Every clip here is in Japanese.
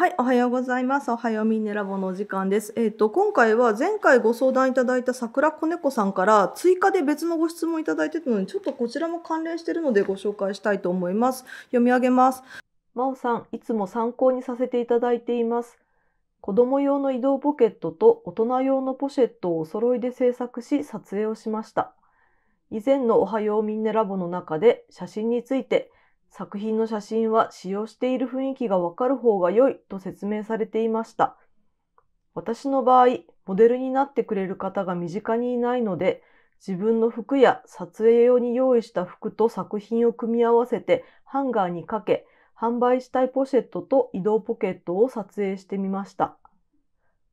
はい、おはようございます。おはようミネラボのお時間です。えっ、ー、と、今回は前回ご相談いただいた桜子猫さんから追加で別のご質問いただいてたので、ちょっとこちらも関連してるのでご紹介したいと思います。読み上げます。真央さん、いつも参考にさせていただいています。子供用の移動ポケットと大人用のポシェットをお揃いで制作し撮影をしました。以前のおはようミンネラボの中で写真について作品の写真は使用している雰囲気がわかる方が良いと説明されていました。私の場合、モデルになってくれる方が身近にいないので、自分の服や撮影用に用意した服と作品を組み合わせてハンガーにかけ、販売したいポシェットと移動ポケットを撮影してみました。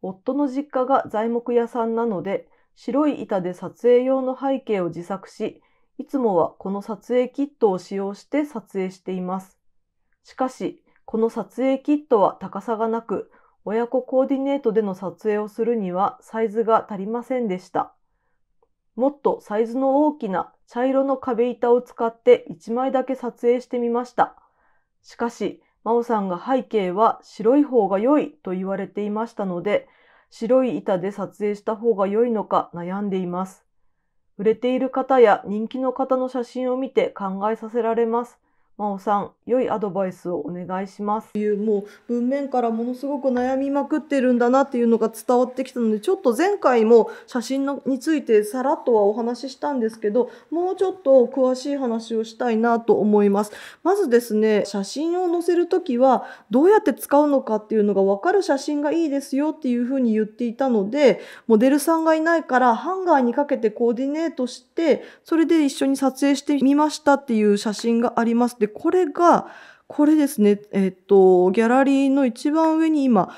夫の実家が材木屋さんなので、白い板で撮影用の背景を自作し、いつもはこの撮影キットを使用して撮影しています。しかし、この撮影キットは高さがなく、親子コーディネートでの撮影をするにはサイズが足りませんでした。もっとサイズの大きな茶色の壁板を使って1枚だけ撮影してみました。しかし、真央さんが背景は白い方が良いと言われていましたので、白い板で撮影した方が良いのか悩んでいます。売れている方や人気の方の写真を見て考えさせられます。真央さん、良いアドバイスをお願いします。いうもう文面からものすごく悩みまくってるんだなっていうのが伝わってきたので、ちょっと前回も写真のについてさらっとはお話ししたんですけど、もうちょっと詳しい話をしたいなと思います。まずですね、写真を載せるときはどうやって使うのかっていうのがわかる写真がいいですよっていうふうに言っていたので、モデルさんがいないからハンガーにかけてコーディネートして、それで一緒に撮影してみましたっていう写真があります。でで、これが、これですね、えっ、と、ギャラリーの一番上に今、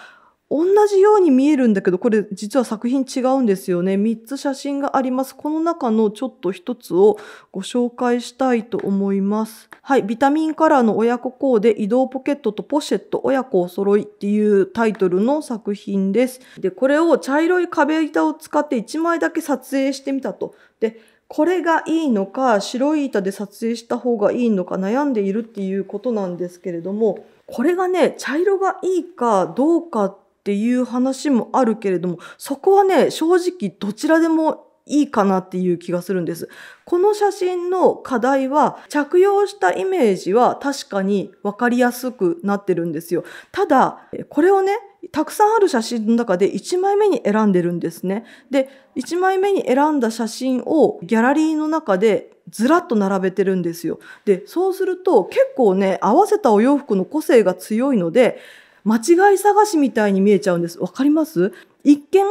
同じように見えるんだけど、これ実は作品違うんですよね。3つ写真があります。この中のちょっと1つをご紹介したいと思います。はい。ビタミンカラーの親子コーデ、移動ポケットとポシェット、親子を揃いっていうタイトルの作品です。で、これを茶色い壁板を使って1枚だけ撮影してみたと。で、これがいいのか白い板で撮影した方がいいのか悩んでいるっていうことなんですけれどもこれがね茶色がいいかどうかっていう話もあるけれどもそこはね正直どちらでもいいかなっていう気がするんです。この写真の課題は着用したイメージは確かに分かりやすくなってるんですよ。ただこれをねたくさんある写真の中で1枚目に選んでるんですね。で、1枚目に選んだ写真をギャラリーの中でずらっと並べてるんですよ。で、そうすると結構ね、合わせたお洋服の個性が強いので、間違い探しみたいに見えちゃうんです。わかります一見、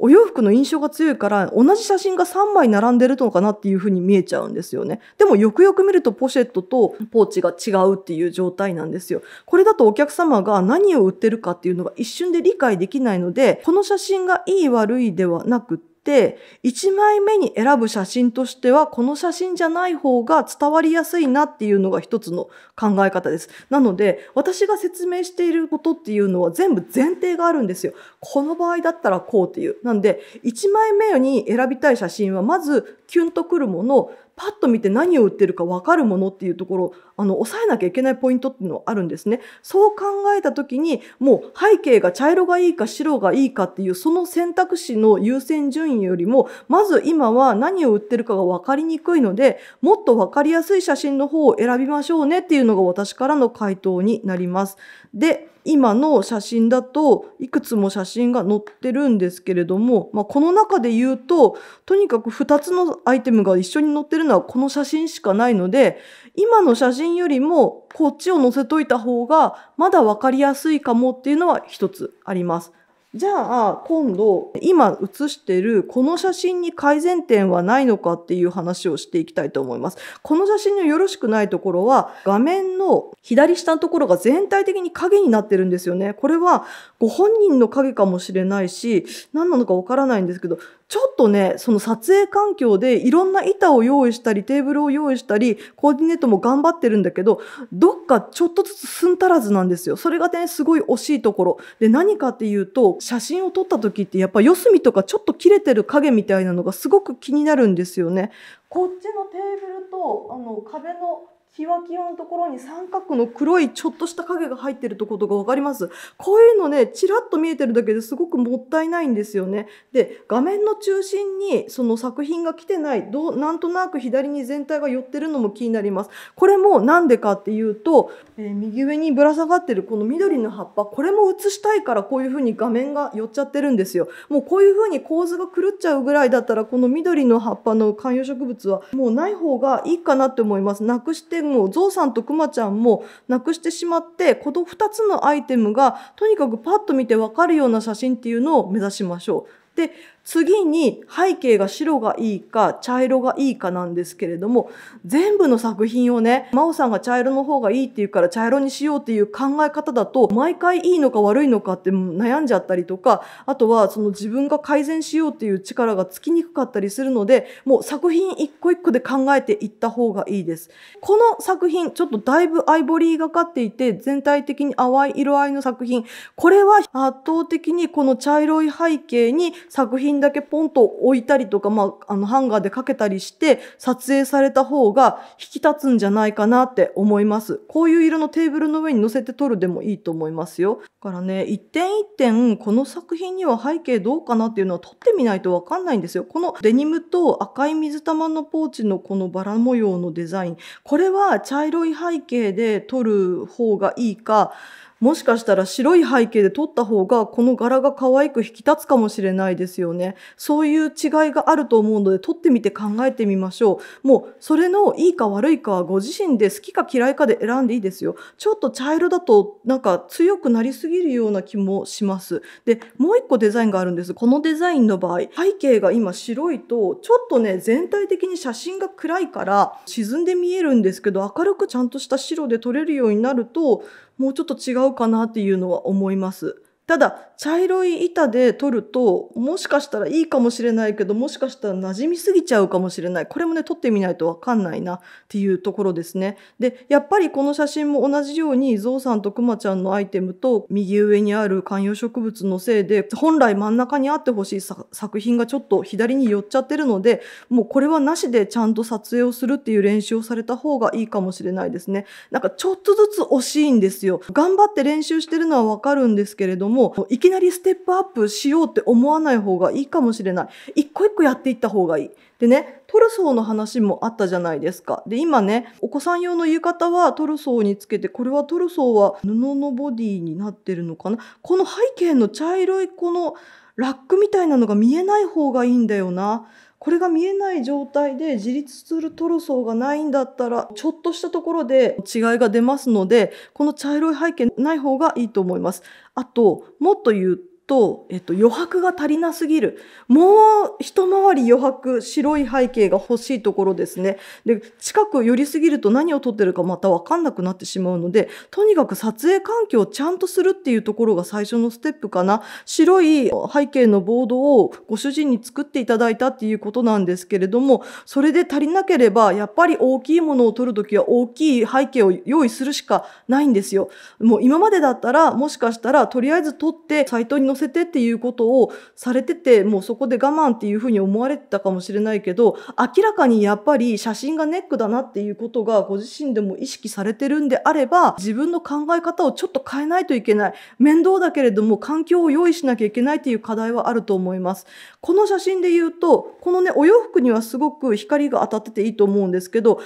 お洋服の印象が強いから、同じ写真が3枚並んでるのかなっていうふうに見えちゃうんですよね。でも、よくよく見るとポシェットとポーチが違うっていう状態なんですよ。これだとお客様が何を売ってるかっていうのが一瞬で理解できないので、この写真がいい悪いではなくって、て1枚目に選ぶ写真としてはこの写真じゃない方が伝わりやすいなっていうのが一つの考え方です。なので私が説明していることっていうのは全部前提があるんですよ。この場合だったらこうっていう。なんで1枚目に選びたい写真はまずキュンとくるものパッと見て何を売ってるかわかるものっていうところあの抑えなきゃいけないポイントっていうのはあるんですね。そう考えた時にもう背景が茶色がいいか白がいいかっていうその選択肢の優先順位よりもまず今は何を売ってるかが分かりにくいのでもっと分かりやすい写真の方を選びましょうねっていうのが私からの回答になります。で今の写真だといくつも写真が載ってるんですけれども、まあ、この中で言うととにかく2つのアイテムが一緒に載ってるのはこの写真しかないので今の写真ンよりもこっちを載せといた方がまだ分かりやすいかもっていうのは一つあります。じゃあ今度今写してるこの写真に改善点はないのかっていう話をしていきたいと思います。この写真のよろしくないところは画面の左下のところが全体的に影になってるんですよね。これはご本人の影かもしれないし何なのかわからないんですけどちょっとね、その撮影環境でいろんな板を用意したり、テーブルを用意したり、コーディネートも頑張ってるんだけど、どっかちょっとずつ寸足らずなんですよ。それがね、すごい惜しいところ。で、何かっていうと、写真を撮った時ってやっぱ四隅とかちょっと切れてる影みたいなのがすごく気になるんですよね。こっちのテーブルとあの壁のキワキワのところに三角の黒いちょっとした影が入ってるとことがわかります。こういうのね、ちらっと見えてるだけですごくもったいないんですよね。で、画面の中心にその作品が来てない、どうなんとなく左に全体が寄ってるのも気になります。これもなんでかっていうと、えー、右上にぶら下がってるこの緑の葉っぱ、これも映したいからこういうふうに画面が寄っちゃってるんですよ。もうこういうふうに構図が狂っちゃうぐらいだったら、この緑の葉っぱの観葉植物はもうない方がいいかなって思います。なくしてテゾウさんとクマちゃんもなくしてしまってこの2つのアイテムがとにかくパッと見て分かるような写真っていうのを目指しましょう。で次に背景が白がいいか茶色がいいかなんですけれども全部の作品をね真央さんが茶色の方がいいって言うから茶色にしようっていう考え方だと毎回いいのか悪いのかって悩んじゃったりとかあとはその自分が改善しようっていう力がつきにくかったりするのでもう作品一個一個で考えていった方がいいです。この作品ちょっとだいぶアイボリーがかっていて全体的に淡い色合いの作品これは圧倒的にこの茶色い背景に作品だけポンと置いたりとか、まあ、あの、ハンガーでかけたりして、撮影された方が引き立つんじゃないかなって思います。こういう色のテーブルの上に乗せて撮るでもいいと思いますよ。だからね、一点一点、この作品には背景どうかなっていうのは撮ってみないとわかんないんですよ。このデニムと赤い水玉のポーチのこのバラ模様のデザイン、これは茶色い背景で撮る方がいいか、もしかしたら白い背景で撮った方がこの柄が可愛く引き立つかもしれないですよね。そういう違いがあると思うので撮ってみて考えてみましょう。もうそれのいいか悪いかはご自身で好きか嫌いかで選んでいいですよ。ちょっと茶色だとなんか強くなりすぎるような気もします。で、もう一個デザインがあるんです。このデザインの場合、背景が今白いとちょっとね、全体的に写真が暗いから沈んで見えるんですけど、明るくちゃんとした白で撮れるようになると、もうちょっと違うかなっていうのは思います。ただ茶色い板で取るともしかしたらいいかもしれないけどもしかしたら馴染みすぎちゃうかもしれないこれもね取ってみないとわかんないなっていうところですね。でやっぱりこの写真も同じようにゾウさんとクマちゃんのアイテムと右上にある観葉植物のせいで本来真ん中にあってほしい作品がちょっと左に寄っちゃってるのでもうこれはなしでちゃんと撮影をするっていう練習をされた方がいいかもしれないですね。なんかちょっとずつ惜しいんですよ。頑張って練習してるのはわかるんですけれどもも、いきなりステップアップしようって思わない方がいいかもしれない。一個一個やっていった方がいい。でね、トルソーの話もあったじゃないですか。で、今ね、お子さん用の浴衣はトルソーにつけて、これはトルソーは布のボディになってるのかな。この背景の茶色いこのラックみたいなのが見えない方がいいんだよな。これが見えない状態で自立するトロソーがないんだったら、ちょっとしたところで違いが出ますので、この茶色い背景ない方がいいと思います。あと、もっと言うと、えっと、余白が足りなすぎる。もう一回り余白、白い背景が欲しいところですね。で、近く寄りすぎると何を撮ってるかまたわかんなくなってしまうので、とにかく撮影環境をちゃんとするっていうところが最初のステップかな。白い背景のボードをご主人に作っていただいたっていうことなんですけれども、それで足りなければ、やっぱり大きいものを撮るときは大きい背景を用意するしかないんですよ。もう今までだったら、もしかしたら、とりあえず撮ってサイトに載せせてっていうことをされててもうそこで我慢っていうふうに思われてたかもしれないけど明らかにやっぱり写真がネックだなっていうことがご自身でも意識されてるんであれば自分の考え方をちょっと変えないといけない面倒だけれども環境を用意しなきゃいけないっていう課題はあると思います。この写真で言うとこのねお洋服にはすごく光が当たってていいと思うんですけど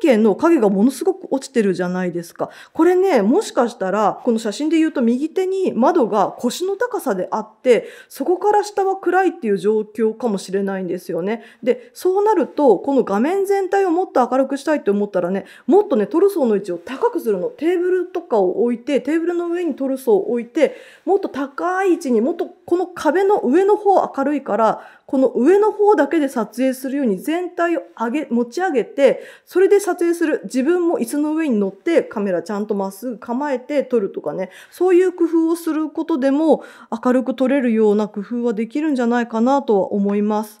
背景の影がものすごく落ちてるじゃないですか。これねもしかしたらこの写真で言うと右手に窓が腰の高さであってそこから下は暗いっていう状況かもしれないんですよね。でそうなるとこの画面全体をもっと明るくしたいって思ったらねもっとねトルソーの位置を高くするのテーブルとかを置いてテーブルの上にトルソーを置いてもっと高い位置にもっとこの壁の上の方明るいからこの上の方だけで撮影するように全体を上げ持ち上げてそれで撮影する自分も椅子の上に乗ってカメラちゃんとまっすぐ構えて撮るとかねそういう工夫をすることでも明明るく撮れるような工夫はできるんじゃないかなとは思います。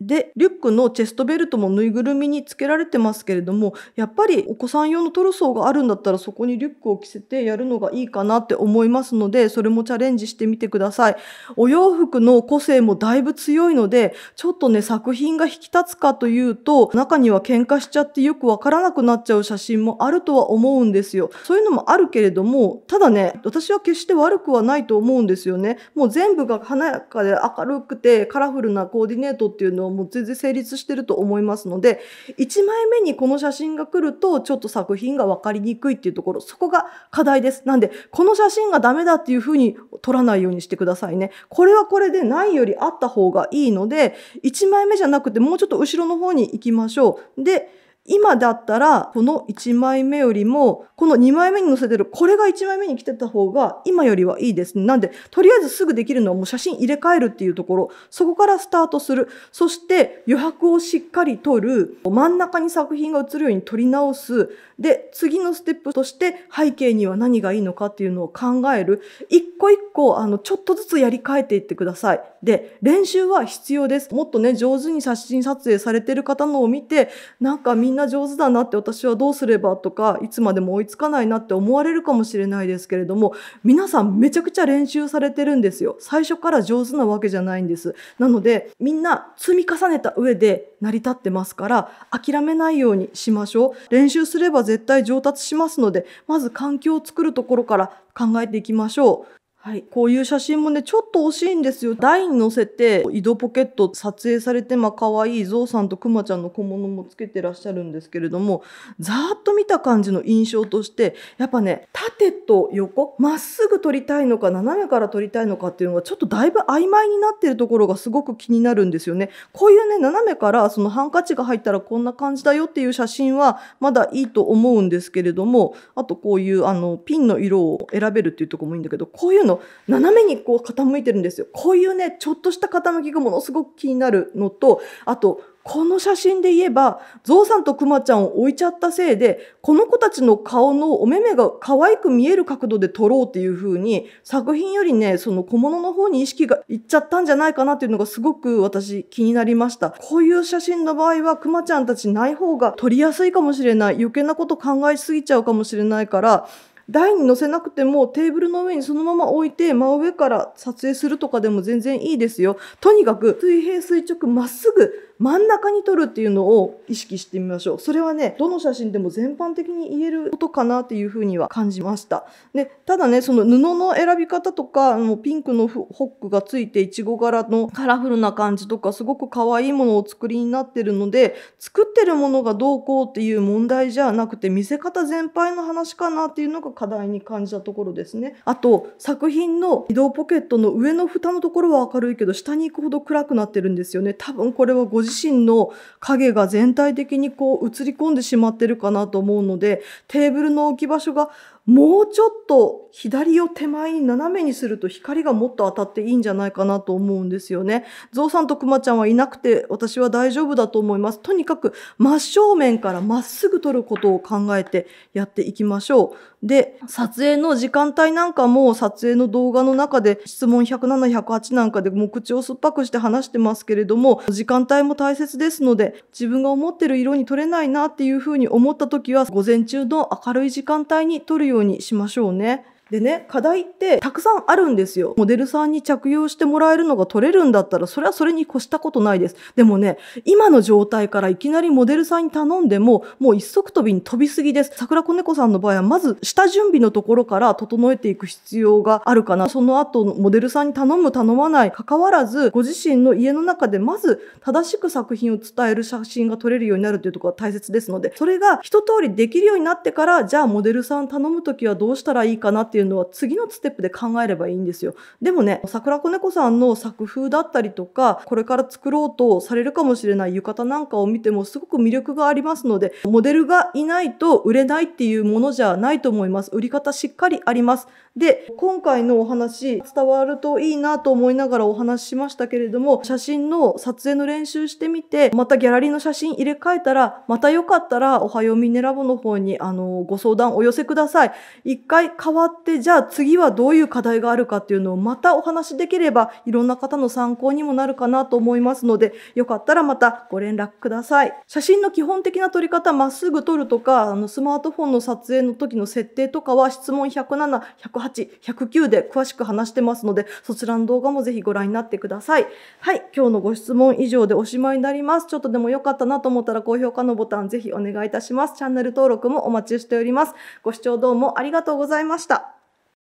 で、リュックのチェストベルトもぬいぐるみにつけられてますけれども、やっぱりお子さん用のトルソーがあるんだったらそこにリュックを着せてやるのがいいかなって思いますので、それもチャレンジしてみてください。お洋服の個性もだいぶ強いので、ちょっとね、作品が引き立つかというと、中には喧嘩しちゃってよくわからなくなっちゃう写真もあるとは思うんですよ。そういうのもあるけれども、ただね、私は決して悪くはないと思うんですよね。もう全部が華やかで明るくてカラフルなコーディネートっていうのはのも全然成立してると思いますので1枚目にこの写真が来るとちょっと作品が分かりにくいっていうところそこが課題です。なんでこの写真がダメだっていうふうに撮らないようにしてくださいね。これはこれでないよりあった方がいいので1枚目じゃなくてもうちょっと後ろの方に行きましょう。で今だったら、この1枚目よりも、この2枚目に載せてる、これが1枚目に来てた方が、今よりはいいですね。なんで、とりあえずすぐできるのはもう写真入れ替えるっていうところ、そこからスタートする。そして、余白をしっかり取る。真ん中に作品が映るように撮り直す。で、次のステップとして背景には何がいいのかっていうのを考える。一個一個、あの、ちょっとずつやり替えていってください。で、練習は必要です。もっとね、上手に写真撮影されてる方のを見て、なんかみんな上手だなって私はどうすればとか、いつまでも追いつかないなって思われるかもしれないですけれども、皆さんめちゃくちゃ練習されてるんですよ。最初から上手なわけじゃないんです。なので、みんな積み重ねた上で、成り立ってますから諦めないようにしましょう練習すれば絶対上達しますのでまず環境を作るところから考えていきましょうはい、こういう写真もね、ちょっと惜しいんですよ。台に乗せて、井戸ポケット撮影されて、まあ、可愛いゾウさんとクマちゃんの小物もつけてらっしゃるんですけれども、ざーっと見た感じの印象として、やっぱね、縦と横、まっすぐ撮りたいのか、斜めから撮りたいのかっていうのが、ちょっとだいぶ曖昧になってるところがすごく気になるんですよね。こういうね、斜めから、そのハンカチが入ったらこんな感じだよっていう写真は、まだいいと思うんですけれども、あとこういう、あの、ピンの色を選べるっていうとこもいいんだけど、こういうのの斜めにこう傾いてるんですよ。こういうね、ちょっとした傾きがものすごく気になるのと、あと、この写真で言えば、ゾウさんとクマちゃんを置いちゃったせいで、この子たちの顔のお目目が可愛く見える角度で撮ろうっていう風に、作品よりね、その小物の方に意識がいっちゃったんじゃないかなっていうのがすごく私気になりました。こういう写真の場合は、クマちゃんたちない方が撮りやすいかもしれない。余計なこと考えすぎちゃうかもしれないから、台に載せなくてもテーブルの上にそのまま置いて真上から撮影するとかでも全然いいですよ。とにかく水平垂直まっすぐ真ん中に撮るっていうのを意識してみましょう。それはね、どの写真でも全般的に言えることかなっていうふうには感じました。で、ただね、その布の選び方とか、あのピンクのホックがついていちご柄のカラフルな感じとか、すごく可愛いものを作りになってるので、作ってるものがどうこうっていう問題じゃなくて、見せ方全般の話かなっていうのが課題に感じたところですね。あと、作品の移動ポケットの上の蓋のところは明るいけど、下に行くほど暗くなってるんですよね。多分これはご自身の影が全体的にこう映り込んでしまってるかなと思うのでテーブルの置き場所がもうちょっと左を手前に斜めにすると光がもっと当たっていいんじゃないかなと思うんですよね。ゾウさんとクマちゃんはいなくて私は大丈夫だと思います。とにかく真正面からまっすぐ撮ることを考えてやっていきましょう。で、撮影の時間帯なんかも撮影の動画の中で質問107、108なんかでもう口を酸っぱくして話してますけれども、時間帯も大切ですので自分が思ってる色に撮れないなっていうふうに思った時は午前中の明るい時間帯に撮るようようにしましょうね。でね、課題ってたくさんあるんですよ。モデルさんに着用してもらえるのが取れるんだったら、それはそれに越したことないです。でもね、今の状態からいきなりモデルさんに頼んでも、もう一足飛びに飛びすぎです。桜子猫さんの場合は、まず下準備のところから整えていく必要があるかな。その後、モデルさんに頼む、頼まない、関わらず、ご自身の家の中でまず正しく作品を伝える写真が撮れるようになるというところが大切ですので、それが一通りできるようになってから、じゃあモデルさん頼むときはどうしたらいいかなってっていうのは次のステップで考えればいいんですよ。でもね、桜子猫さんの作風だったりとか、これから作ろうとされるかもしれない浴衣なんかを見てもすごく魅力がありますので、モデルがいないと売れないっていうものじゃないと思います。売り方しっかりあります。で、今回のお話伝わるといいなと思いながらお話ししましたけれども、写真の撮影の練習してみて、またギャラリーの写真入れ替えたら、またよかったらおはようミネラボの方にあのご相談お寄せください。一回変わってってじゃあ次はどういう課題があるかっていうのをまたお話しできればいろんな方の参考にもなるかなと思いますのでよかったらまたご連絡ください写真の基本的な撮り方まっすぐ撮るとかあのスマートフォンの撮影の時の設定とかは質問10710809 1で詳しく話してますのでそちらの動画もぜひご覧になってくださいはい今日のご質問以上でおしまいになりますちょっとでも良かったなと思ったら高評価のボタンぜひお願いいたしますチャンネル登録もお待ちしておりますご視聴どうもありがとうございました。